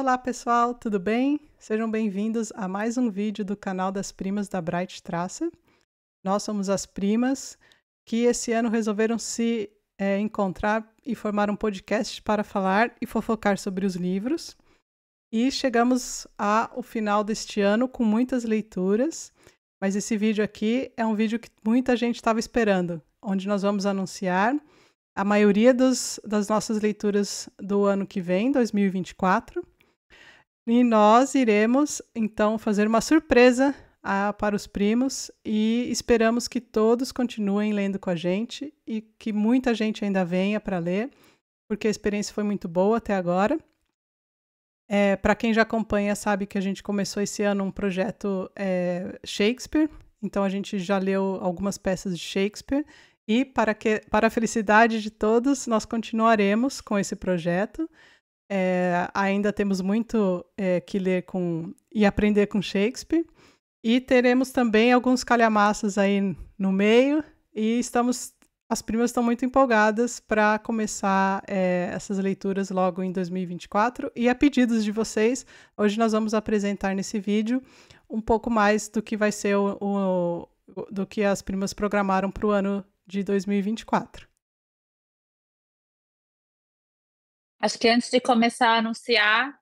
Olá pessoal, tudo bem? Sejam bem-vindos a mais um vídeo do canal das primas da Bright Traça. Nós somos as primas que esse ano resolveram se é, encontrar e formar um podcast para falar e fofocar sobre os livros. E chegamos ao final deste ano com muitas leituras, mas esse vídeo aqui é um vídeo que muita gente estava esperando, onde nós vamos anunciar a maioria dos, das nossas leituras do ano que vem, 2024 e nós iremos então fazer uma surpresa a, ah, para os primos e esperamos que todos continuem lendo com a gente e que muita gente ainda venha para ler, porque a experiência foi muito boa até agora. É, para quem já acompanha, sabe que a gente começou esse ano um projeto é, Shakespeare, então a gente já leu algumas peças de Shakespeare. E, para, que, para a felicidade de todos, nós continuaremos com esse projeto. É, ainda temos muito é, que ler com e aprender com Shakespeare. E teremos também alguns calhamaços aí no meio. E estamos, as primas estão muito empolgadas para começar é, essas leituras logo em 2024. E a pedidos de vocês, hoje nós vamos apresentar nesse vídeo um pouco mais do que vai ser o, o do que as primas programaram para o ano de 2024. Acho que antes de começar a anunciar,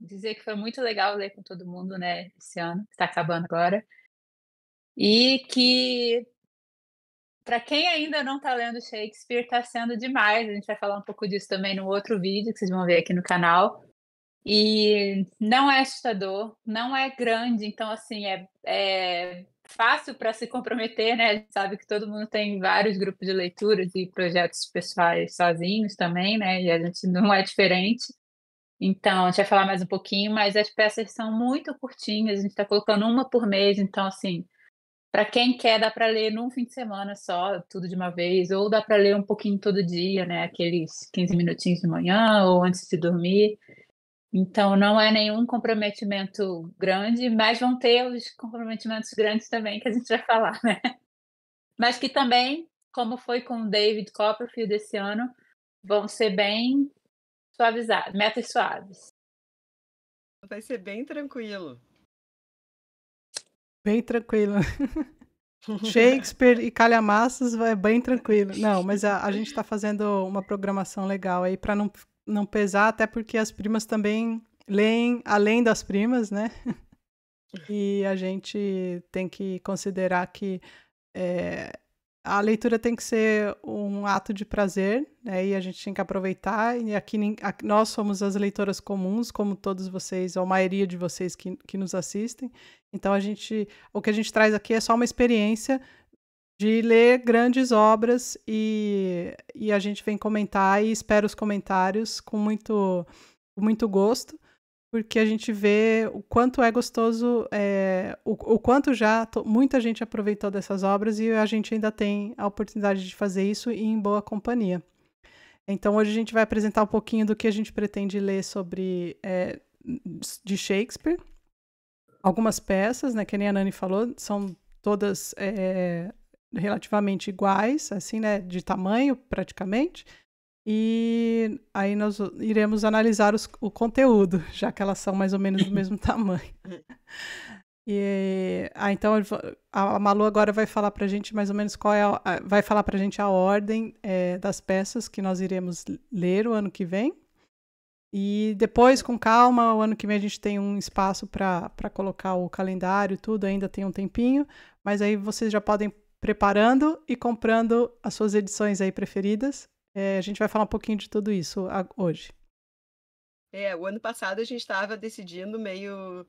dizer que foi muito legal ler com todo mundo, né, esse ano, que está acabando agora. E que, para quem ainda não está lendo Shakespeare, está sendo demais. A gente vai falar um pouco disso também no outro vídeo que vocês vão ver aqui no canal. E não é assustador, não é grande, então, assim, é, é fácil para se comprometer, né? Sabe que todo mundo tem vários grupos de leituras e projetos pessoais sozinhos também, né? E a gente não é diferente. Então, a gente vai falar mais um pouquinho, mas as peças são muito curtinhas, a gente está colocando uma por mês, então, assim, para quem quer, dá para ler num fim de semana só, tudo de uma vez, ou dá para ler um pouquinho todo dia, né? Aqueles 15 minutinhos de manhã ou antes de dormir. Então, não é nenhum comprometimento grande, mas vão ter os comprometimentos grandes também que a gente vai falar, né? Mas que também, como foi com o David Copperfield esse ano, vão ser bem suavizados, metas suaves. Vai ser bem tranquilo. Bem tranquilo. Shakespeare e calhamaços vai é bem tranquilo. Não, mas a, a gente está fazendo uma programação legal aí para não não pesar, até porque as primas também leem além das primas, né? E a gente tem que considerar que é, a leitura tem que ser um ato de prazer, né? E a gente tem que aproveitar. E aqui, nós somos as leitoras comuns, como todos vocês, ou a maioria de vocês que, que nos assistem. Então a gente, o que a gente traz aqui é só uma experiência de ler grandes obras e, e a gente vem comentar e espera os comentários com muito, com muito gosto, porque a gente vê o quanto é gostoso, é, o, o quanto já muita gente aproveitou dessas obras e a gente ainda tem a oportunidade de fazer isso e em boa companhia. Então hoje a gente vai apresentar um pouquinho do que a gente pretende ler sobre é, de Shakespeare. Algumas peças, né, que nem a Nani falou, são todas é, relativamente iguais, assim, né, de tamanho praticamente. E aí nós iremos analisar os, o conteúdo, já que elas são mais ou menos do mesmo tamanho. E, ah, então a Malu agora vai falar pra gente mais ou menos qual é a, vai falar pra gente a ordem é, das peças que nós iremos ler o ano que vem. E depois, com calma, o ano que vem a gente tem um espaço para colocar o calendário, tudo, ainda tem um tempinho, mas aí vocês já podem preparando e comprando as suas edições aí preferidas. É, a gente vai falar um pouquinho de tudo isso hoje. É, o ano passado a gente estava decidindo meio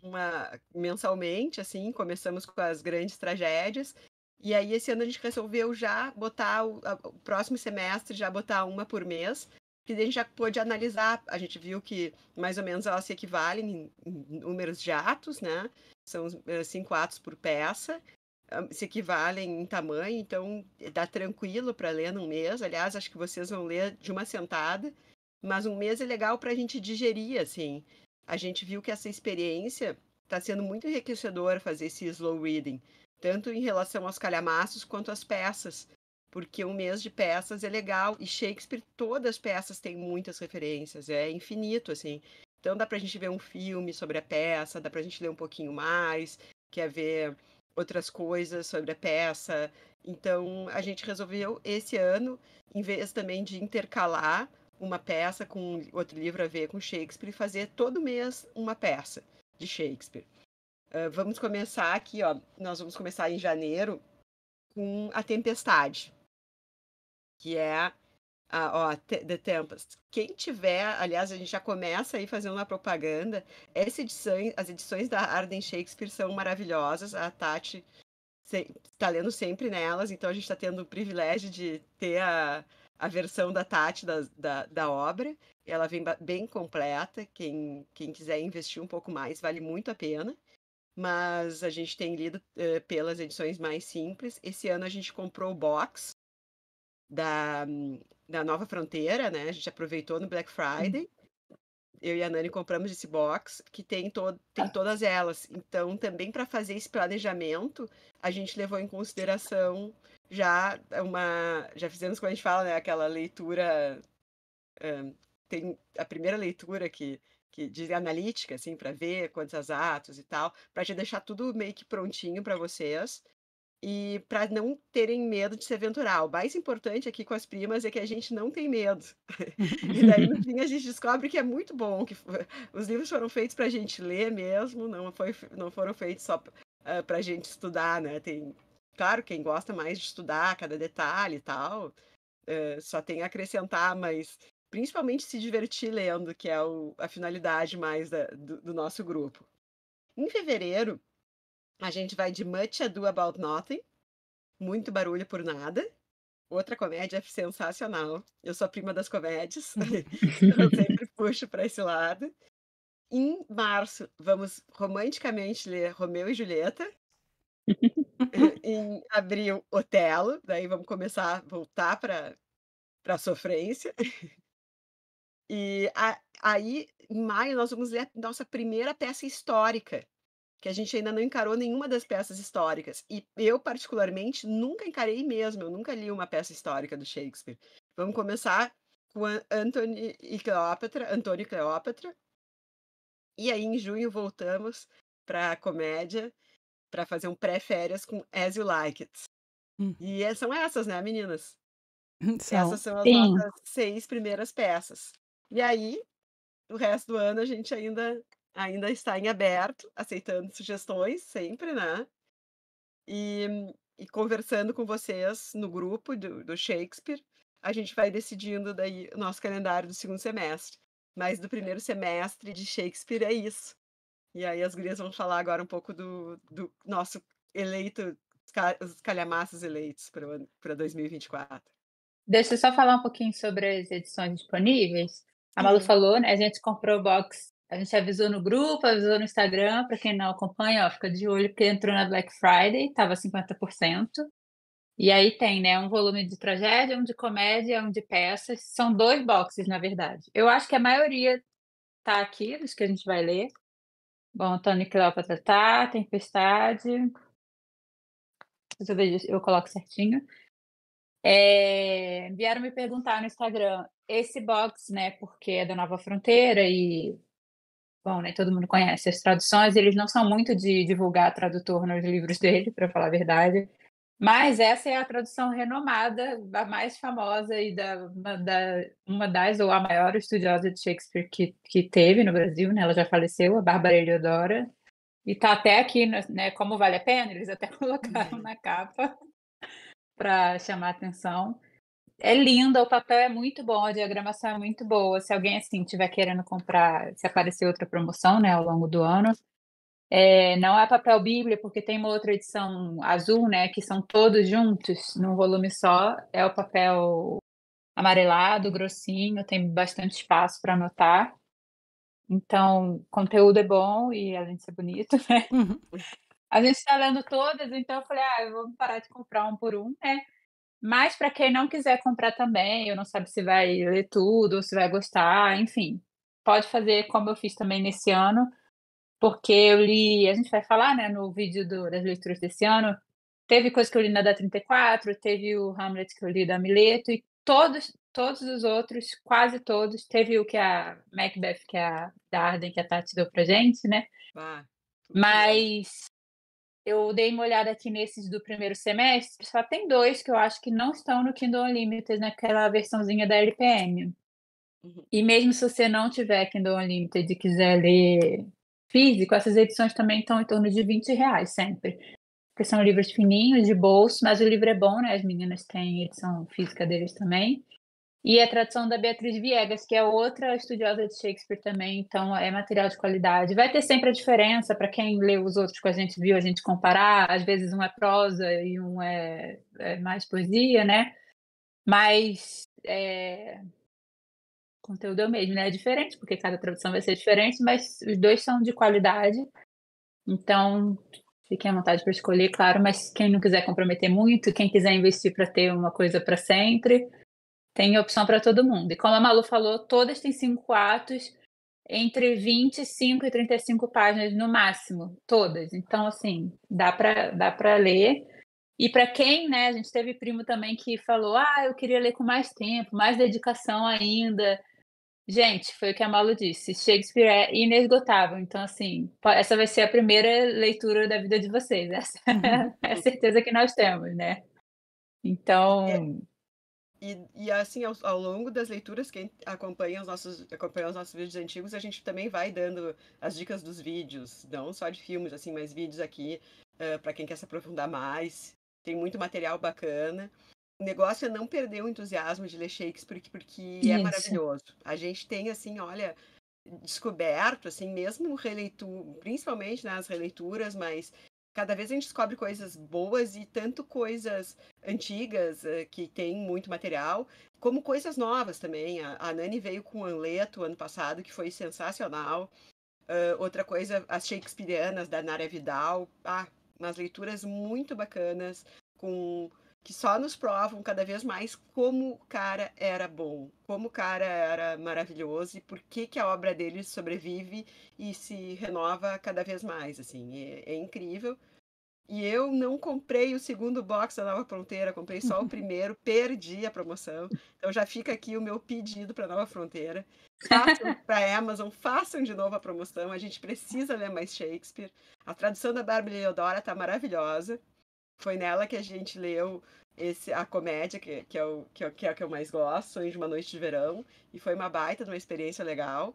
uma mensalmente, assim, começamos com as grandes tragédias. E aí esse ano a gente resolveu já botar o, o próximo semestre já botar uma por mês, que a gente já pôde analisar. A gente viu que mais ou menos elas se equivalem em, em números de atos, né? São eh, cinco atos por peça se equivalem em tamanho, então eh, dá tranquilo para ler num mês. Aliás, acho que vocês vão ler de uma sentada, mas um mês é legal para a gente digerir, assim. A gente viu que essa experiência está sendo muito enriquecedora fazer esse slow reading, tanto em relação aos calhamaços quanto às peças, porque um mês de peças é legal e Shakespeare, todas as peças têm muitas referências, é infinito, assim. Então dá para a gente ver um filme sobre a peça, dá para a gente ler um pouquinho mais, quer ver outras coisas sobre a peça. Então a gente resolveu esse ano, em vez também de intercalar uma peça com outro livro a ver com Shakespeare, fazer todo mês uma peça de Shakespeare. Uh, vamos começar aqui, ó. Nós vamos começar em janeiro com A Tempestade, que é ah, ó, The Tempest. Quem tiver, aliás, a gente já começa aí fazendo uma propaganda. Essa edição, as edições da Arden Shakespeare são maravilhosas. A Tati está lendo sempre nelas, então a gente está tendo o privilégio de ter a, a versão da Tati da, da, da obra. Ela vem bem completa. Quem, quem quiser investir um pouco mais, vale muito a pena. Mas a gente tem lido uh, pelas edições mais simples. Esse ano a gente comprou o box da, da Nova Fronteira, né? A gente aproveitou no Black hum. Friday. Eu e a Nani compramos esse box que tem, to tem ah. todas elas. Então, também para fazer esse planejamento, a gente levou em consideração já uma. Já fizemos quando a gente fala, né? Aquela leitura. Um, tem a primeira leitura que, que de analítica, assim, para ver quantos atos e tal, para já deixar tudo meio que prontinho para vocês e para não terem medo de se aventurar. O mais importante aqui com as primas é que a gente não tem medo. e daí, no fim, a gente descobre que é muito bom, que os livros foram feitos para a gente ler mesmo, não, foi, não foram feitos só uh, eh, para a gente estudar, né? Tem, claro, quem gosta mais de estudar cada detalhe e tal, uh, só tem a acrescentar, mas principalmente se divertir lendo, que é o, a finalidade mais da, do, do nosso grupo. Em fevereiro, a gente vai de Much Ado About Nothing, Muito Barulho por Nada. Outra comédia sensacional. Eu sou a prima das comédias. eu sempre puxo para esse lado. Em março, vamos romanticamente ler Romeu e Julieta. em abril, Otelo. Daí vamos começar a voltar para a sofrência. E a, aí, em maio, nós vamos ler a nossa primeira peça histórica, que a gente ainda não encarou nenhuma das peças históricas. E eu, particularmente, nunca encarei mesmo, eu nunca li uma peça histórica do Shakespeare. Vamos começar com Antônio e Cleópatra, Antônio e Cleópatra. E aí, em junho, voltamos para a comédia, para fazer um pré-férias com As You Like It. Hum. E é, são essas, né, meninas? São. Essas são as nossas seis primeiras peças. E aí, o resto do ano, a gente ainda ainda está em aberto, aceitando sugestões sempre, né? E, e conversando com vocês no grupo do, do, Shakespeare, a gente vai decidindo daí o nosso calendário do segundo semestre. Mas do primeiro semestre de Shakespeare é isso. E aí as gurias vão falar agora um pouco do, do nosso eleito, os calhamaços eleitos para 2024. Deixa eu só falar um pouquinho sobre as edições disponíveis. A Malu uhum. falou, né? A gente comprou o box a gente avisou no grupo, avisou no Instagram, para quem não acompanha, ó, fica de olho, porque entrou na Black Friday, estava 50%. E aí tem, né, um volume de tragédia, um de comédia, um de peças. São dois boxes, na verdade. Eu acho que a maioria tá aqui, dos que a gente vai ler. Bom, Tony Cleópatra tá, Tempestade. Eu coloco certinho. É, vieram me perguntar no Instagram esse box, né? Porque é da Nova Fronteira e bom, né, todo mundo conhece as traduções, eles não são muito de divulgar tradutor nos livros dele, para falar a verdade, mas essa é a tradução renomada, a mais famosa e da, uma, da, uma das, ou a maior estudiosa de Shakespeare que, que teve no Brasil, né, ela já faleceu, a Bárbara Eliodora, e tá até aqui, né, né, como vale a pena, eles até colocaram uhum. na capa para chamar atenção é linda, o papel é muito bom, a diagramação é muito boa. Se alguém assim tiver querendo comprar, se aparecer outra promoção, né, ao longo do ano, é, não é papel Bíblia, porque tem uma outra edição azul, né, que são todos juntos num volume só. É o papel amarelado, grossinho, tem bastante espaço para anotar. Então, conteúdo é bom e além de ser bonito, né? Uhum. A gente está lendo todas, então eu falei, ah, eu vou parar de comprar um por um, né? Mas para quem não quiser comprar também, eu não sabe se vai ler tudo, se vai gostar, enfim, pode fazer como eu fiz também nesse ano, porque eu li, a gente vai falar, né, no vídeo do, das leituras desse ano, teve coisa que eu li na da 34, teve o Hamlet que eu li da Mileto e todos todos os outros, quase todos, teve o que a Macbeth, que é a Darden, que a Tati deu pra gente, né? Ah, Mas eu dei uma olhada aqui nesses do primeiro semestre, só tem dois que eu acho que não estão no Kindle Unlimited, naquela versãozinha da LPM. Uhum. E mesmo se você não tiver Kindle Unlimited e quiser ler físico, essas edições também estão em torno de 20 reais sempre. Porque são livros fininhos, de bolso, mas o livro é bom, né? As meninas têm edição física deles também. E a tradução da Beatriz Viegas, que é outra estudiosa de Shakespeare também, então é material de qualidade. Vai ter sempre a diferença para quem leu os outros que a gente viu, a gente comparar. Às vezes um é prosa e um é, é mais poesia, né? Mas é... o conteúdo é o mesmo, né? É diferente, porque cada tradução vai ser diferente, mas os dois são de qualidade. Então, fiquem à vontade para escolher, claro, mas quem não quiser comprometer muito, quem quiser investir para ter uma coisa para sempre tem opção para todo mundo. E como a Malu falou, todas têm cinco atos, entre 25 e 35 páginas no máximo, todas. Então, assim, dá para dá para ler. E para quem, né, a gente teve primo também que falou: ah, eu queria ler com mais tempo, mais dedicação ainda. Gente, foi o que a Malu disse. Shakespeare é inesgotável. Então, assim, essa vai ser a primeira leitura da vida de vocês. Essa é a uhum. certeza que nós temos, né? Então. É. E, e assim, ao, ao, longo das leituras, quem acompanha os, nossos, acompanha os nossos vídeos antigos, a gente também vai dando as dicas dos vídeos, não só de filmes, assim, mas vídeos aqui, uh, eh, para quem quer se aprofundar mais. Tem muito material bacana. O negócio é não perder o entusiasmo de ler Shakespeare, porque, porque é maravilhoso. A gente tem, assim, olha, descoberto, assim, mesmo releitura, principalmente nas releituras, mas cada vez a gente descobre coisas boas e tanto coisas antigas eh, que tem muito material, como coisas novas também. A, Nani veio com o Anleto ano passado, que foi sensacional. Uh, outra coisa, as Shakespeareanas da Nara Vidal. Ah, umas leituras muito bacanas, com que só nos provam cada vez mais como o cara era bom, como o cara era maravilhoso e por que, que a obra dele sobrevive e se renova cada vez mais, assim, é, é incrível. E eu não comprei o segundo box da Nova Fronteira, comprei só o primeiro, perdi a promoção. Então já fica aqui o meu pedido para Nova Fronteira. Façam para a Amazon, façam de novo a promoção. A gente precisa ler mais Shakespeare. A tradução da Bárbara Leodora está maravilhosa. Foi nela que a gente leu esse a comédia, que, que, é o, que, é, que é o que eu mais gosto, Sonho de uma Noite de Verão, e foi uma baita de uma experiência legal.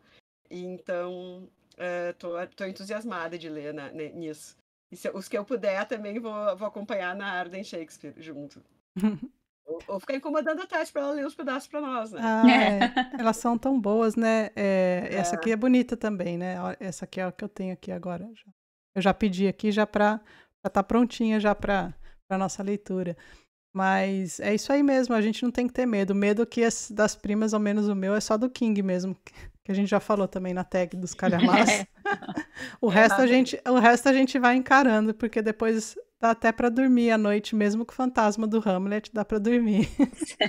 E então, uh, tô, tô entusiasmada de ler na, nisso. E se, os que eu puder também vou, vou acompanhar na Arden Shakespeare junto. ou, ficar incomodando a Tati para ela ler os pedaços para nós, né? Ah, é. Elas são tão boas, né? É, é. Essa aqui é bonita também, né? Essa aqui é a que eu tenho aqui agora. Eu já pedi aqui já para já tá prontinha já para a nossa leitura. Mas é isso aí mesmo, a gente não tem que ter medo. O medo que as, das primas, ao menos o meu, é só do King mesmo, que a gente já falou também na tag dos é. calhamaços. o, é resto a gente, o resto a gente vai encarando, porque depois Dá até para dormir à noite, mesmo com o fantasma do Hamlet, dá para dormir.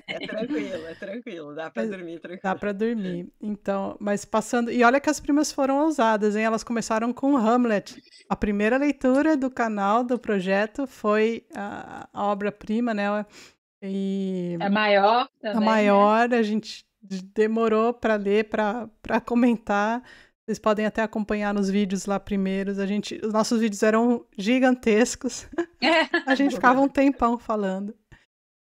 É tranquilo, é tranquilo, dá para dormir tranquilo. Dá para dormir. Então, mas passando. E olha que as primas foram ousadas, hein? Elas começaram com Hamlet. A primeira leitura do canal, do projeto, foi a, a obra-prima, né? E... A maior também. A maior, né? a gente demorou para ler, para comentar. Vocês podem até acompanhar nos vídeos lá primeiros. A gente, os nossos vídeos eram gigantescos. É. a gente ficava um tempão falando.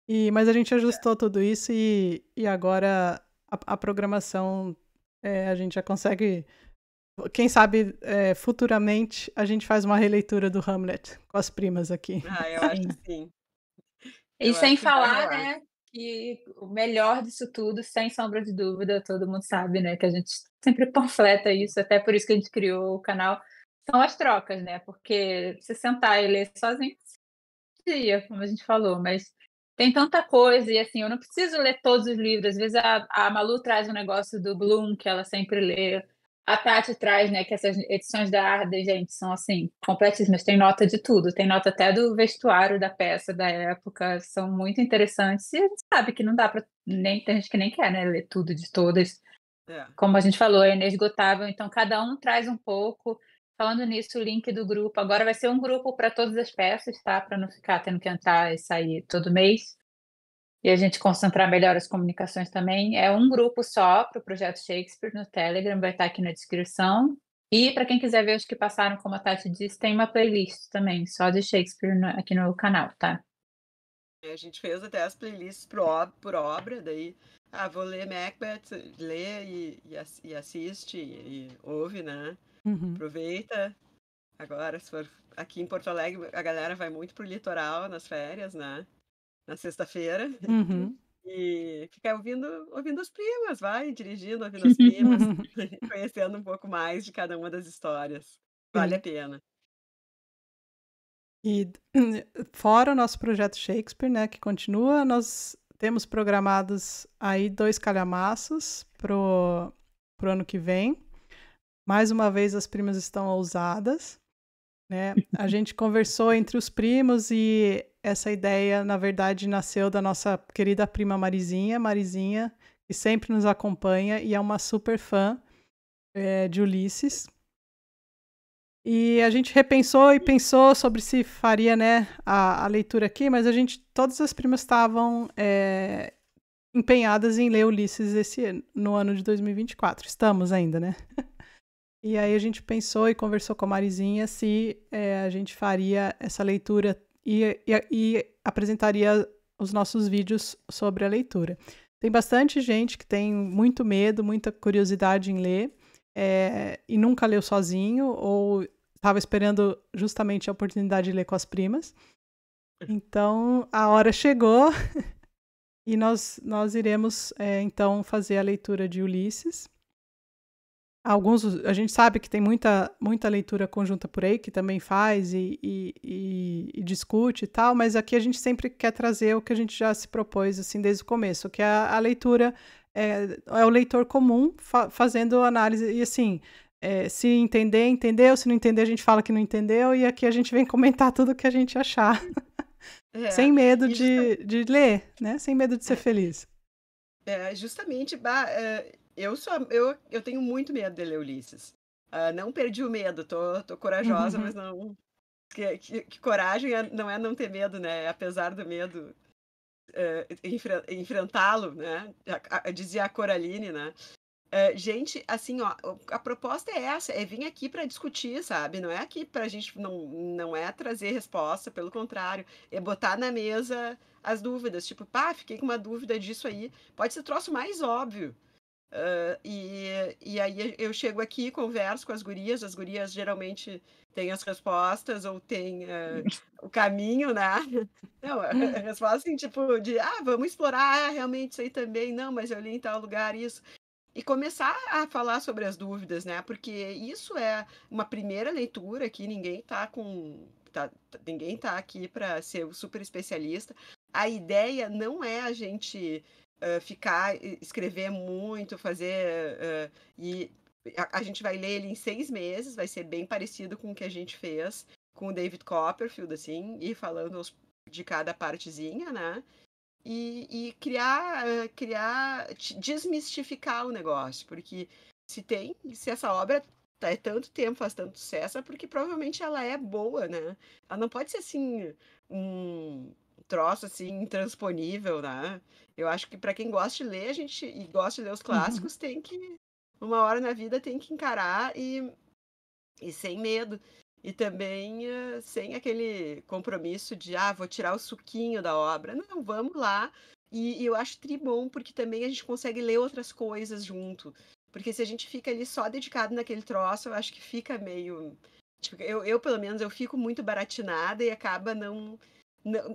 E, mas a gente ajustou tudo isso e, e agora a, a programação é, a gente já consegue. Quem sabe é, futuramente a gente faz uma releitura do Hamlet com as primas aqui. Ah, eu acho que sim. Eu e sem falar, né? que o melhor disso tudo, sem sombra de dúvida, todo mundo sabe, né? Que a gente sempre panfleta isso, até por isso que a gente criou o canal, são as trocas, né? Porque você sentar e ler sozinho, dia, como a gente falou, mas tem tanta coisa, e assim, eu não preciso ler todos os livros. Às vezes a, a Malu traz um negócio do Bloom que ela sempre lê, a Tati traz, né, que essas edições da Arden, gente, são assim, completíssimas, tem nota de tudo, tem nota até do vestuário da peça da época, são muito interessantes e sabe que não dá para nem tem gente que nem quer, né, ler tudo de todas. É. Como a gente falou, é inesgotável, então cada um traz um pouco. Falando nisso, o link do grupo agora vai ser um grupo para todas as peças, tá? Para não ficar tendo que entrar e sair todo mês e a gente concentrar melhor as comunicações também. É um grupo só para o Projeto Shakespeare no Telegram, vai estar tá aqui na descrição. E para quem quiser ver os que passaram, como a Tati disse, tem uma playlist também, só de Shakespeare no, aqui no canal, tá? É, a gente fez até as playlists por, por obra, daí, ah, vou ler Macbeth, lê e, e assiste e, e ouve, né? Uhum. Aproveita. Agora, se for aqui em Porto Alegre, a galera vai muito pro litoral nas férias, né? na sexta-feira. Uhum. E ficar ouvindo, ouvindo as primas, vai, dirigindo, ouvindo as primas, conhecendo um pouco mais de cada uma das histórias. Vale a pena. E fora o nosso projeto Shakespeare, né, que continua, nós temos programados aí dois calhamaços pro, pro ano que vem. Mais uma vez as primas estão ousadas. Né? A gente conversou entre os primos e essa ideia, na verdade, nasceu da nossa querida prima Marizinha, Marizinha, que sempre nos acompanha e é uma super fã é, de Ulisses. E a gente repensou e pensou sobre se faria né, a, a leitura aqui, mas a gente, todas as primas estavam é, empenhadas em ler Ulisses esse, no ano de 2024. Estamos ainda, né? E aí a gente pensou e conversou com a Marizinha se é, a gente faria essa leitura e, e, e, apresentaria os nossos vídeos sobre a leitura. Tem bastante gente que tem muito medo, muita curiosidade em ler é, e nunca leu sozinho ou estava esperando justamente a oportunidade de ler com as primas. Então a hora chegou e nós, nós iremos é, então fazer a leitura de Ulisses. Alguns, a gente sabe que tem muita, muita leitura conjunta por aí, que também faz e, e, e, e discute e tal, mas aqui a gente sempre quer trazer o que a gente já se propôs assim desde o começo, que é a, a leitura é, é, o leitor comum fa fazendo análise e assim, é, se entender, entendeu, se não entender, a gente fala que não entendeu, e aqui a gente vem comentar tudo o que a gente achar. É, Sem medo de, de ler, né? Sem medo de ser é. feliz. É, justamente, bah, é, eu sou eu, eu tenho muito medo de ler Ulisses. Uh, não perdi o medo, tô, tô corajosa, uhum. mas não. Que, que, que coragem é, não é não ter medo, né? Apesar do medo, uh, eh, enfre, enfrentá-lo, né? A, a, dizia a Coraline, né? Uh, gente, assim, ó, a proposta é essa, é vir aqui para discutir, sabe? Não é aqui para a gente, não, não é trazer resposta, pelo contrário, é botar na mesa as dúvidas. Tipo, pá, fiquei com uma dúvida disso aí. Pode ser troço mais óbvio, Uh, e, e aí eu chego aqui, converso com as gurias, as gurias geralmente têm as respostas ou têm uh, o caminho, né? Não, a resposta assim, tipo, de ah, vamos explorar ah, realmente isso aí também, não, mas eu li em tal lugar isso. E começar a falar sobre as dúvidas, né? Porque isso é uma primeira leitura que ninguém tá com. Tá, tá ninguém tá aqui para ser o super especialista. A ideia não é a gente eh, ficar, escrever muito, fazer. Uh, e a, a, gente vai ler ele em seis meses, vai ser bem parecido com o que a gente fez com o David Copperfield, assim, e falando os, de cada partezinha, né? E, e criar, uh, criar, desmistificar o negócio, porque se tem, se essa obra tá, é tanto tempo, faz tanto sucesso, é porque provavelmente ela é boa, né? Ela não pode ser assim um, troço assim intransponível, né? Eu acho que para quem gosta de ler, a gente e gosta de ler os uhum. clássicos, uhum. tem que uma hora na vida tem que encarar e e sem medo. E também eh, sem aquele compromisso de, ah, vou tirar o suquinho da obra. Não, vamos lá. E, e eu acho bom porque também a gente consegue ler outras coisas junto. Porque se a gente fica ali só dedicado naquele troço, eu acho que fica meio. Tipo, eu, eu, pelo menos, eu fico muito baratinada e acaba não,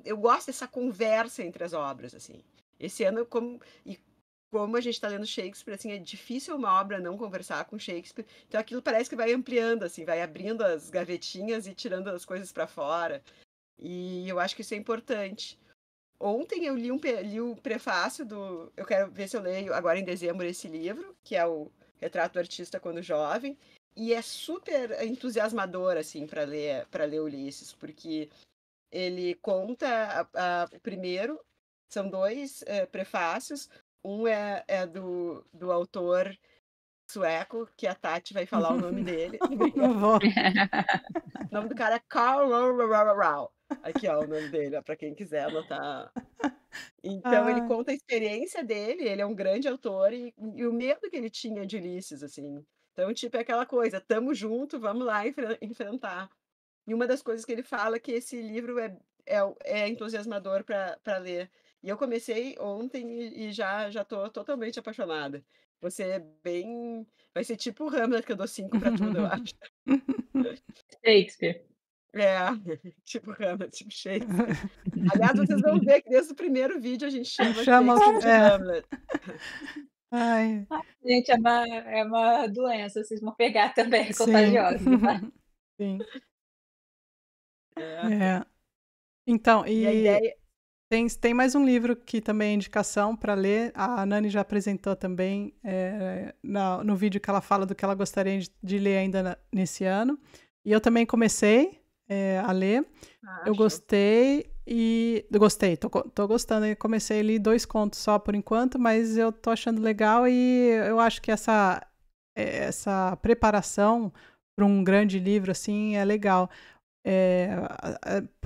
eu gosto dessa conversa entre as obras, assim. Esse ano, como, e como a gente está lendo Shakespeare, assim, é difícil uma obra não conversar com Shakespeare. Então aquilo parece que vai ampliando, assim, vai abrindo as gavetinhas e tirando as coisas para fora. E eu acho que isso é importante. Ontem eu li, um, li o prefácio do. Eu quero ver se eu leio agora em dezembro esse livro, que é o Retrato do Artista Quando Jovem. E é super entusiasmador, assim, para ler, para ler Ulisses, porque ele conta a, a, o primeiro, são dois é, prefácios. Um é, é do, do autor sueco, que a Tati vai falar o nome dele. Não vou. o nome do cara é Carl Rau. Aqui, ó, o nome dele, para quem quiser anotar. Então, ah. ele conta a experiência dele, ele é um grande autor e, e, o medo que ele tinha de Ulisses, assim. Então, tipo, é aquela coisa, tamo junto, vamos lá enfrentar. E uma das coisas que ele fala é que esse livro é, é, é entusiasmador para ler. E eu comecei ontem e, e já já tô totalmente apaixonada. Você é bem. Vai ser tipo o Hamlet, que eu dou cinco para tudo, eu acho. Shakespeare. É, tipo Hamlet, tipo Shakespeare. Aliás, vocês vão ver que desde o primeiro vídeo a gente chama, chama Shakespeare de é. Hamlet. Ai. Ai. Ah, gente, é uma, é uma doença, vocês vão pegar também, é contagiosa. Sim. Sim. É. é. Então, e, e ideia... tem, tem mais um livro que também é indicação para ler. A Nani já apresentou também é, na, no vídeo que ela fala do que ela gostaria de, de ler ainda na, nesse ano. E eu também comecei é, a ler. Ah, eu gostei e. Gostei, tô, tô gostando. Eu comecei a ler dois contos só por enquanto, mas eu tô achando legal e eu acho que essa, é, essa preparação para um grande livro assim é legal. É,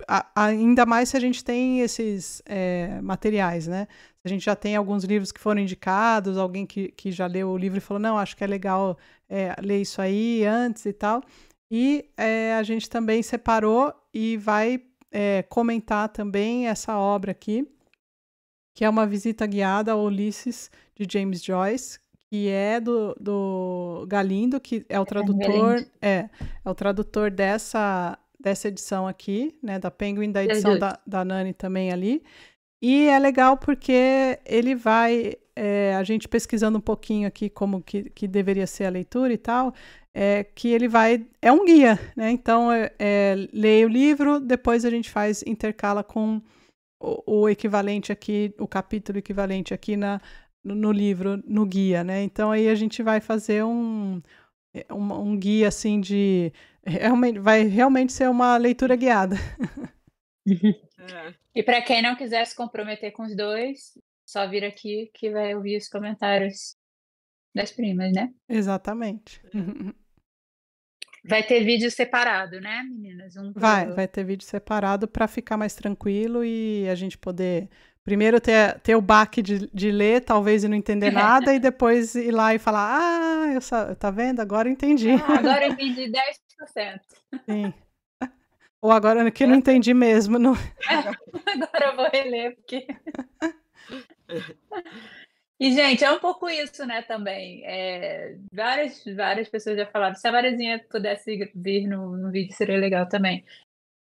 a, a, ainda mais se a gente tem esses é, materiais, né? A gente já tem alguns livros que foram indicados, alguém que, que já leu o livro e falou, não, acho que é legal é, ler isso aí antes e tal. E é, a gente também separou e vai é, comentar também essa obra aqui, que é uma visita guiada ao Ulisses, de James Joyce, que é do, do Galindo, que é o é, tradutor, é, é o tradutor dessa dessa edição aqui, né? Da Penguin, da edição da, da Nani também ali. E é legal porque ele vai, é, a gente pesquisando um pouquinho aqui como que, que deveria ser a leitura e tal, é que ele vai, é um guia, né? Então, é, é leia o livro, depois a gente faz, intercala com o, o equivalente aqui, o capítulo equivalente aqui na, no, no livro, no guia, né? Então, aí a gente vai fazer um, é um, um guia assim de realmente vai realmente ser uma leitura guiada. é. E para quem não quiser se comprometer com os dois, só vir aqui que vai ouvir os comentários das primas, né? Exatamente. É. Vai ter vídeo separado, né, meninas? Um vai, vai ter vídeo separado para ficar mais tranquilo e a gente poder Primeiro ter, ter o baque de, de ler, talvez, e não entender nada, e depois ir lá e falar, ah, eu tá vendo? Agora eu entendi. Ah, agora eu entendi 10%. Sim. Ou agora que eu não entendi mesmo. Não... agora eu vou reler, porque... E, gente, é um pouco isso, né, também. É, várias, várias pessoas já falaram, se a Marizinha pudesse vir no, no vídeo, seria legal também.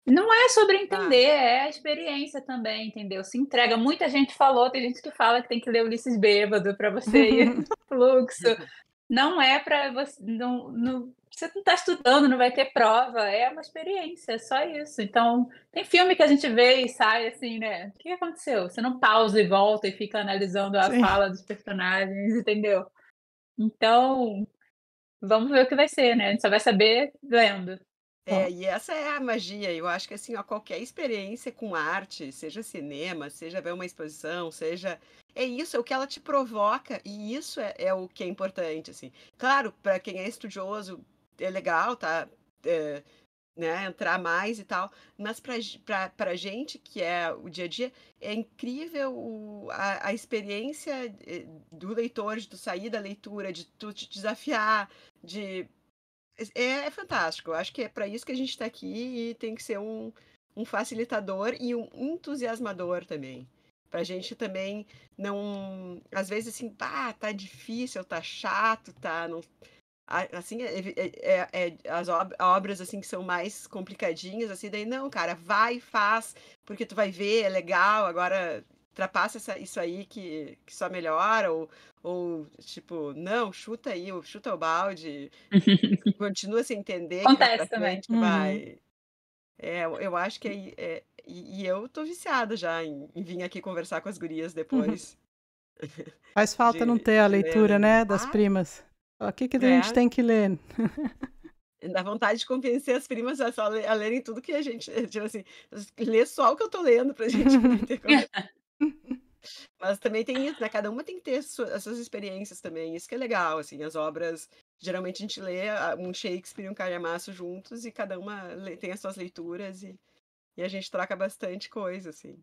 Não é sobre tá. entender, ah. é a experiência também, entendeu? Se entrega. Muita gente falou, tem gente que fala que tem que ler Ulisses Bêbado para você ir no fluxo. Uhum. Não é para você. Não, não, você não está estudando, não vai ter prova. É uma experiência, é só isso. Então, tem filme que a gente vê e sai assim, né? O que aconteceu? Você não pausa e volta e fica analisando a Sim. fala dos personagens, entendeu? Então, vamos ver o que vai ser, né? A gente só vai saber lendo. É, e essa é a magia. Eu acho que assim, ó, qualquer experiência com arte, seja cinema, seja ver uma exposição, seja é isso, é o que ela te provoca e isso é, é o que é importante, assim. Claro, para quem é estudioso é legal, tá? É, né, entrar mais e tal, mas para a gente, que é o dia a dia, é incrível o, a, a, experiência eh, do leitor, de tu sair da leitura, de tu te desafiar, de é, é fantástico. Eu acho que é para isso que a gente está aqui e tem que ser um, um facilitador e um entusiasmador também. para a gente também não. Às vezes assim, pá, tá difícil, tá chato, tá. Não... Assim, é, é, é, é as obras assim que são mais complicadinhas, assim, daí não, cara, vai, faz, porque tu vai ver, é legal, agora ultrapassa essa, isso aí que, que só melhora, ou, ou tipo, não, chuta aí, ou chuta o balde, continua sem entender. Acontece também. Vai. Uhum. É, eu acho que é, é e, e, eu tô viciada já em, em, vir aqui conversar com as gurias uhum. depois. Uhum. Faz falta de, não ter a leitura, ler. né, das ah, primas. O que, que a é. gente tem que ler? Dá vontade de convencer as primas a, só lerem tudo que a gente. Tipo assim, ler só o que eu tô lendo pra gente entender. Mas também tem isso, né? Cada uma tem que ter as suas experiências também. Isso que é legal, assim, as obras. Geralmente a gente lê ah, um Shakespeare e um calhamaço juntos e cada uma tem as suas leituras e, e a gente troca bastante coisa, assim.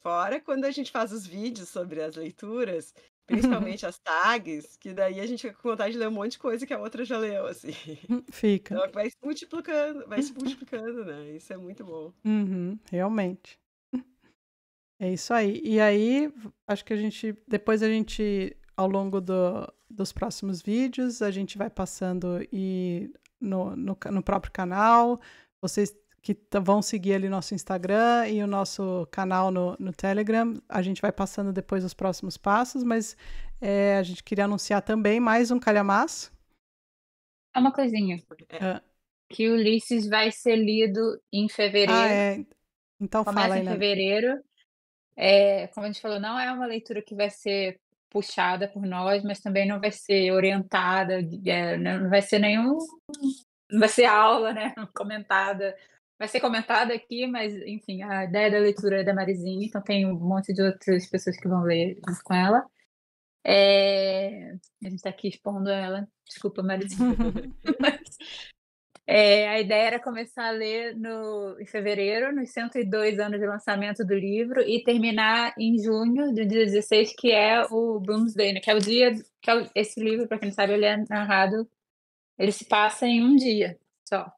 Fora quando a gente faz os vídeos sobre as leituras, principalmente as tags, que daí a gente fica com vontade de ler um monte de coisa que a outra já leu, assim. Hum, fica. Então é vai se multiplicando, vai se multiplicando, né? Isso é muito bom. Uhum, realmente. É isso aí. E aí, acho que a gente. Depois a gente, ao longo do, dos próximos vídeos, a gente vai passando e no, no, no próprio canal. Vocês que vão seguir ali nosso Instagram e o nosso canal no, no Telegram. A gente vai passando depois os próximos passos, mas é, a gente queria anunciar também mais um calhamaço. É uma coisinha. É. Que Ulisses vai ser lido em fevereiro. Ah, é. Então Começa fala aí, em né? fevereiro é, como a gente falou, não é uma leitura que vai ser puxada por nós, mas também não vai ser orientada, é, não vai ser nenhum, não vai ser aula, né, comentada, vai ser comentada aqui, mas enfim, a ideia da leitura é da Marizinha, então tem um monte de outras pessoas que vão ler com ela. É... A gente está aqui expondo ela. Desculpa, Marizinha. mas, é, a ideia era começar a ler no, em fevereiro, nos 102 anos de lançamento do livro, e terminar em junho do dia 16, que é o Bloomsday, né? que é o dia. Que é o, esse livro, para quem não sabe, ele é narrado, ele se passa em um dia só.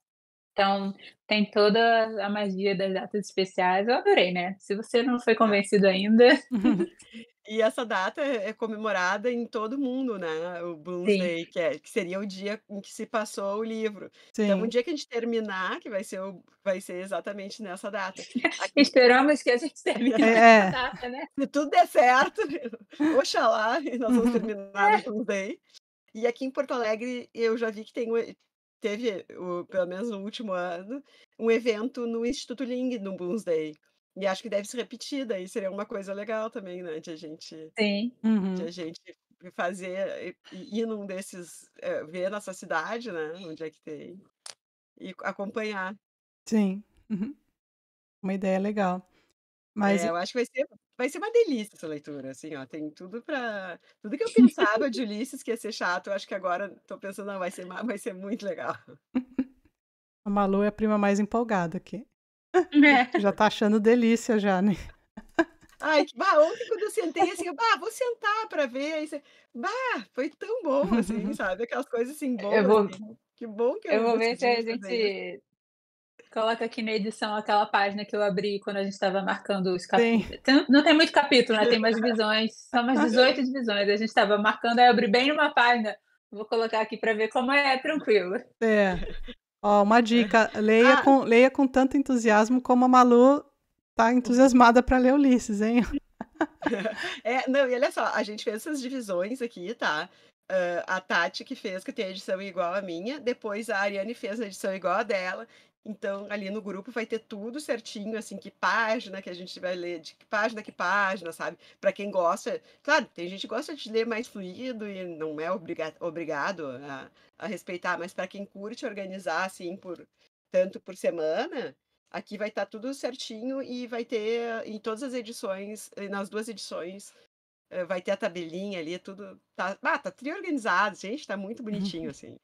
Então, tem toda a magia das datas especiais. Eu adorei, né? Se você não foi convencido ainda, E essa data é, é comemorada em todo mundo, né? O Sim, Bloomsday, que, é, que seria o dia em que se passou o livro. Então, o dia que a gente terminar, que vai ser, o- vai ser exatamente nessa data. Aqui, Esperamos que a gente termine é. nessa data, né? se tudo der certo, oxalá, e nós vamos terminar o Bloomsday. E aqui em Porto Alegre, eu já vi que tem, teve, o- pelo menos no último ano, um evento no Instituto Ling, no Bloomsday. E acho que deve se repetir, daí seria uma coisa legal também, né? De a gente, Sim. de a uhum. gente fazer, e- ir num desses, eh, ver nessa cidade, né? Onde é que tem, e acompanhar. Sim. Uhum. Uma ideia legal. Mas É, eu acho que vai ser, vai ser uma delícia essa leitura, assim, ó, tem tudo para tudo que eu pensava de Ulisses que ia ser chato, eu acho que agora tô pensando, não, vai ser, vai ser muito legal. a Malu é a prima mais empolgada aqui. É. Já tá achando delícia já, né? Ai, que bah, ontem quando eu sentei assim, eu, bah, vou sentar para ver, aí você, bah, foi tão bom assim, uhum. sabe? Aquelas coisas assim boas. Eu vou... Assim. Que bom que eu, eu vou ver se a gente também. coloca aqui na edição aquela página que eu abri quando a gente estava marcando os capítulos. não tem muito capítulo, né? Tem umas divisões, são umas 18 divisões. A gente estava marcando, aí eu abri bem numa página. Vou colocar aqui para ver como é tranquilo. É. Ó, uma dica, leia, ah. com, leia com tanto entusiasmo como a Malu tá entusiasmada para ler Ulisses, hein? É, não, e olha só, a gente fez essas divisões aqui, tá? Uh, a Tati que fez, que tem a edição igual à minha, depois a Ariane fez a edição igual à dela, então, ali no grupo vai ter tudo certinho, assim, que página que a gente vai ler, de que página que página, sabe? Para quem gosta, claro, tem gente que gosta de ler mais fluido e não é obriga obrigado a, a respeitar, mas para quem curte organizar, assim, por tanto por semana, aqui vai estar tá tudo certinho e vai ter em todas as edições, eh, nas duas edições, eh, vai ter a tabelinha ali, é tudo. Tá, ah, tá tri organizado, gente, tá muito bonitinho, uhum. assim.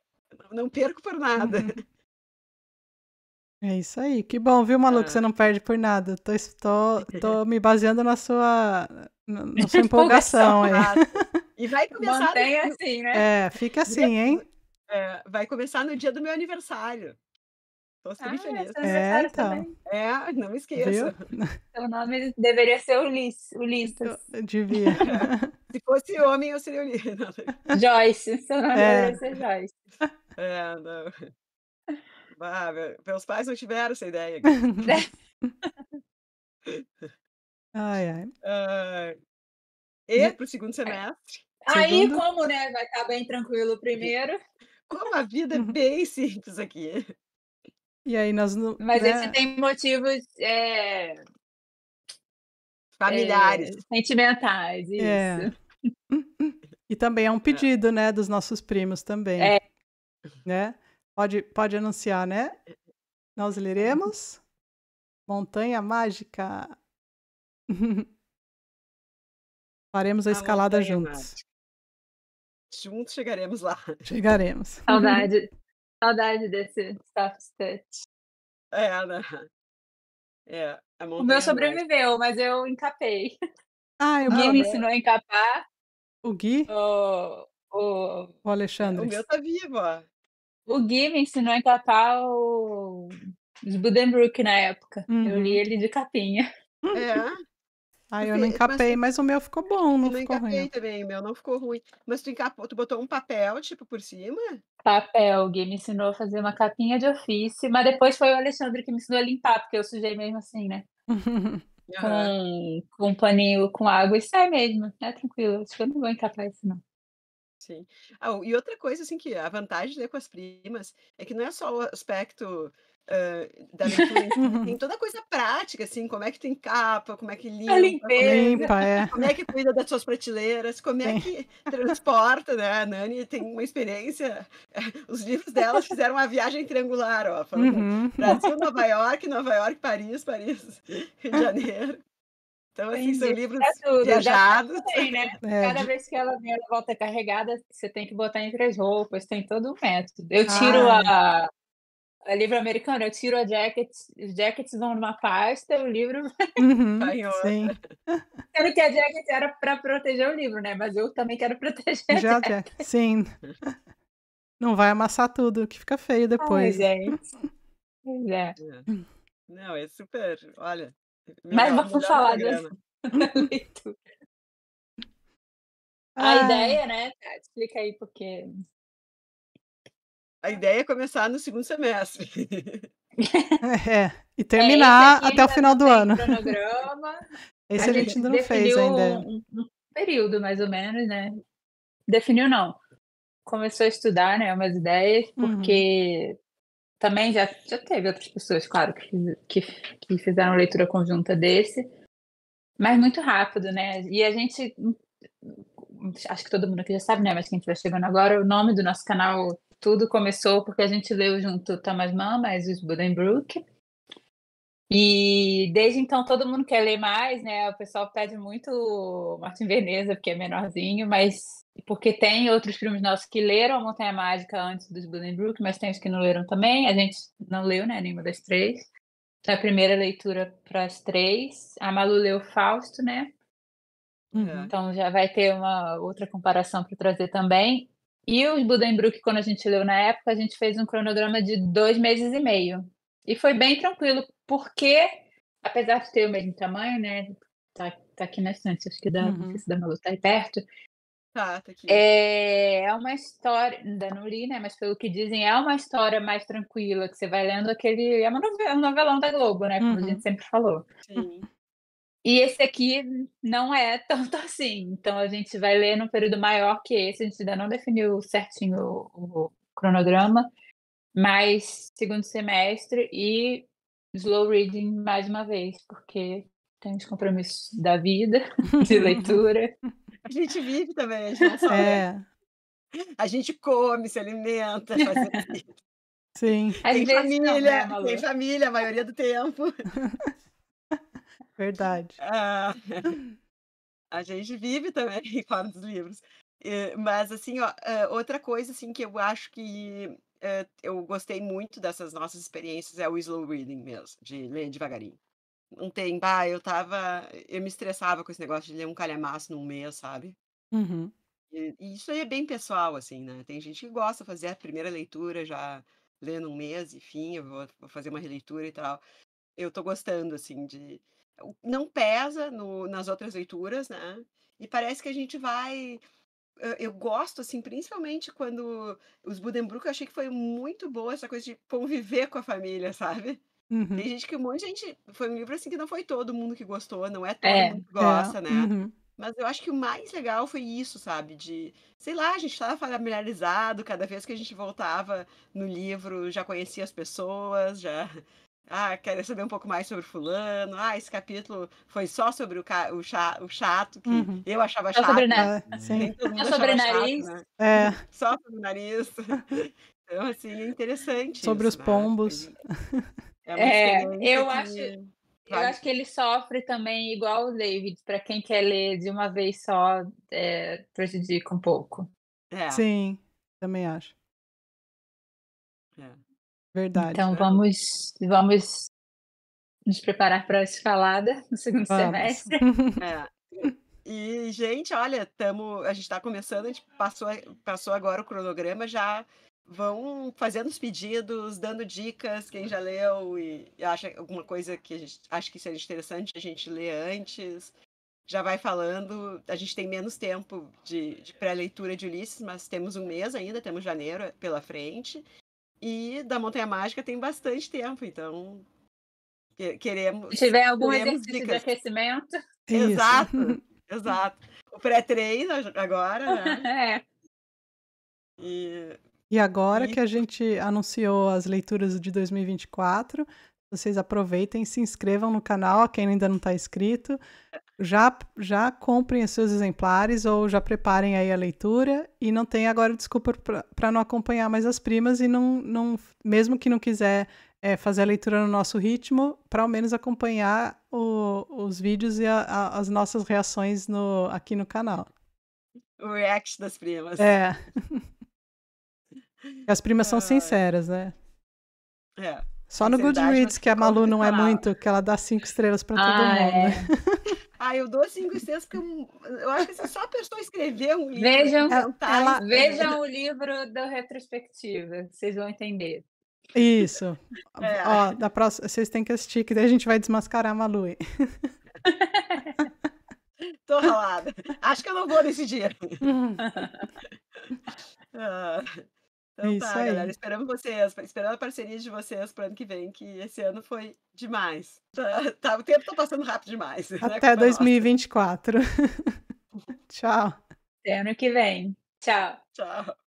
Não perco por nada. Uhum. É isso aí. Que bom, viu, Malu, que ah. você não perde por nada. Tô, tô, tô me baseando na sua, na sua empolgação aí. É. E vai começar. Mantém no... assim, né? É, fica assim, hein? É, vai começar no dia do meu aniversário. Tô super ah, feliz. É, então. Também. É, não esqueça. Seu nome deveria ser Ulisses. Ulisses. Devia. Se fosse homem, eu seria Ulisses. Joyce. Seu nome é. deveria ser Joyce. É, não. Ah, meus pais não tiveram essa ideia. Né? ai, ai. Uh, e para o segundo é, semestre. Aí, segundo... como, né? Vai estar tá bem tranquilo hum. primeiro. Como a vida é bem simples aqui. E aí nós não. Mas né? esse tem motivos. Eh, é... Familiares. É, sentimentais, isso. É. E também é um ah. pedido, né, dos nossos primos também. É. Né? Pode, pode anunciar, né? É, Nós é, é. leremos Montanha Mágica. Faremos a, a escalada juntos. Mágica. Juntos chegaremos lá. Chegaremos. Saudade. Saudade desse staff set É, né? É, a o meu sobreviveu, mágica. mas eu encapei. Ah, o Gui me ensinou a encapar. O Gui? O, o... o Alexandre. O meu tá vivo, ó. O Gui me ensinou a encapar o... os na época. Uhum. Eu li uhum. ele de capinha. É? é. Aí eu assim, não assim encapei, mas, mas, o meu ficou bom, não, não ficou ruim. Eu encapei também, o meu não ficou ruim. Mas tu encapou, tu botou um papel, tipo, por cima? Papel, o Gui me ensinou a fazer uma capinha de ofício, mas depois foi o Alexandre que me ensinou a limpar, porque eu sujei mesmo assim, né? com, com um paninho com água, e sai é mesmo, é tranquilo, acho que eu não vou encapar isso não. Sim. Ah, e outra coisa, assim, que a vantagem de ler com as primas é que não é só o aspecto uh, da leitura, tem toda coisa prática, assim, como é que tem capa, como é que limpa, é limpeza, limpa é. como é que cuida das suas prateleiras, como é que transporta, né? A Nani tem uma experiência, os livros delas fizeram uma viagem triangular, ó, falando uhum. Brasil, Nova York, Nova York, Paris, Paris, Rio de Janeiro. Então, assim, são é livros tudo, viajados. É também, né? é. Cada vez que ela vem, ela volta carregada, você tem que botar entre as roupas, tem todo um método. Eu tiro ah. a, a livro americano, eu tiro a jacket, os jackets vão numa pasta, o livro uhum, vai em Quero que a jacket era para proteger o livro, né? Mas eu também quero proteger Já a jacket. Sim. Não vai amassar tudo, que fica feio depois. Pois é. é. Não, é super. Olha, mas vamos falar dessa, da leitura. A ideia, né? explica aí porque. A ideia é começar no segundo semestre. é, é. e é, terminar é, até o final do tá ano. Cronograma. Esse a, a gente, gente, ainda não fez ainda. Um, um período, mais ou menos, né? Definiu não. Começou a estudar, né? Umas ideias, uhum. porque uhum também já, já teve outras pessoas, claro, que, que, que fizeram leitura conjunta desse, mas muito rápido, né? E a gente, acho que todo mundo aqui já sabe, né? Mas quem estiver chegando agora, o nome do nosso canal, tudo começou porque a gente leu junto Thomas Mann, mas os Buddenbrook, e desde então todo mundo quer ler mais, né? O pessoal pede muito Martin Veneza, porque é menorzinho, mas porque tem outros filmes nossos que leram a Montanha Mágica antes dos Buddenbrook, mas tem os que não leram também. A gente não leu, né? Nenhuma das três. Então, é a primeira leitura para as três. A Malu leu Fausto, né? Uhum. Então já vai ter uma outra comparação para trazer também. E os Budenbrook, quando a gente leu na época, a gente fez um cronograma de dois meses e meio. E foi bem tranquilo, porque, apesar de ter o mesmo tamanho, né? Tá, tá aqui na estante, acho que dá, uhum. se da Malu tá aí perto. Tá, tá aqui. É, é uma história, ainda não li, né? Mas pelo que dizem, é uma história mais tranquila, que você vai lendo aquele. É um novelão da Globo, né? Como uhum. a gente sempre falou. Sim. E esse aqui não é tanto assim. Então a gente vai ler num período maior que esse, a gente ainda não definiu certinho o, o cronograma mais segundo semestre e slow reading mais uma vez, porque tem os compromissos da vida, de leitura. a gente vive também, a gente não é. A gente come, se alimenta, faz Sim. tem família, não, né, tem família a maioria do tempo. Verdade. Ah, a gente vive também fora dos livros. Mas, assim, ó, é, outra coisa assim, que eu acho que eu gostei muito dessas nossas experiências é o slow reading mesmo, de ler devagarinho. Não tem, ah, eu tava, eu me estressava com esse negócio de ler um calhamaço num mês, sabe? Uhum. E, e isso aí é bem pessoal, assim, né? Tem gente que gosta de fazer a primeira leitura já lendo um mês, enfim, eu vou, vou fazer uma releitura e tal. Eu tô gostando, assim, de, não pesa no, nas outras leituras, né? E parece que a gente vai eu gosto, assim, principalmente quando os Buddenbrook, eu achei que foi muito boa essa coisa de conviver com a família, sabe? Uhum. Tem gente que um monte de gente. Foi um livro assim que não foi todo mundo que gostou, não é todo é, mundo que é, gosta, é. né? Uhum. Mas eu acho que o mais legal foi isso, sabe? De, sei lá, a gente estava familiarizado, cada vez que a gente voltava no livro, já conhecia as pessoas, já ah, quero saber um pouco mais sobre fulano, ah, esse capítulo foi só sobre o, ca... o, cha... o chato, que uhum. eu achava chato. É sobre, né? Sim. É sobre nariz. Chato, né? É. Só sobre o nariz. Então, assim, é interessante. Sobre isso, os né? pombos. É, é eu acho... Eu acho que ele sofre também igual o David, para quem quer ler de uma vez só, é, prejudica um pouco. É. Sim, também acho. É. Verdade. Então né? vamos, vamos nos preparar para a escalada no segundo vamos. semestre. É. E, gente, olha, tamo, a gente está começando, a gente passou, passou agora o cronograma, já vão fazendo os pedidos, dando dicas, quem já leu e acha alguma coisa que a gente, acha que seria interessante a gente ler antes. Já vai falando, a gente tem menos tempo de, de pré-leitura de Ulisses, mas temos um mês ainda, temos janeiro pela frente. E da Montanha Mágica tem bastante tempo, então queremos. Se tiver algum exercício dicas. de aquecimento. Exato, exato. O pré-3 agora, né? é. E, e agora e... que a gente anunciou as leituras de 2024, vocês aproveitem, se inscrevam no canal, quem ainda não está inscrito já, já comprem os seus exemplares ou já preparem aí a leitura e não tem agora desculpa para não acompanhar mais as primas e não, não mesmo que não quiser é, fazer a leitura no nosso ritmo, para ao menos acompanhar o, os vídeos e a, a, as nossas reações no, aqui no canal. O react das primas. É. As primas são sinceras, né? É. Só no Goodreads que a Malu não é muito, que ela dá cinco estrelas para todo ah, mundo. mundo. É. Ah, eu dou cinco estrelas porque eu, eu acho que se só a pessoa escrever um livro. Vejam, tá, ela... vejam o livro da retrospectiva, vocês vão entender. Isso. É. Ó, da próxima, vocês têm que assistir, que daí a gente vai desmascarar a Malu. Tô ralada. Acho que eu não vou nesse dia. Ah. Então Isso tá, aí. galera. Esperamos vocês, esperando a parceria de vocês para o ano que vem, que esse ano foi demais. Tá, tá o tempo tá passando rápido demais. Né, Até né, 2024. Tchau. Até ano que vem. Tchau. Tchau.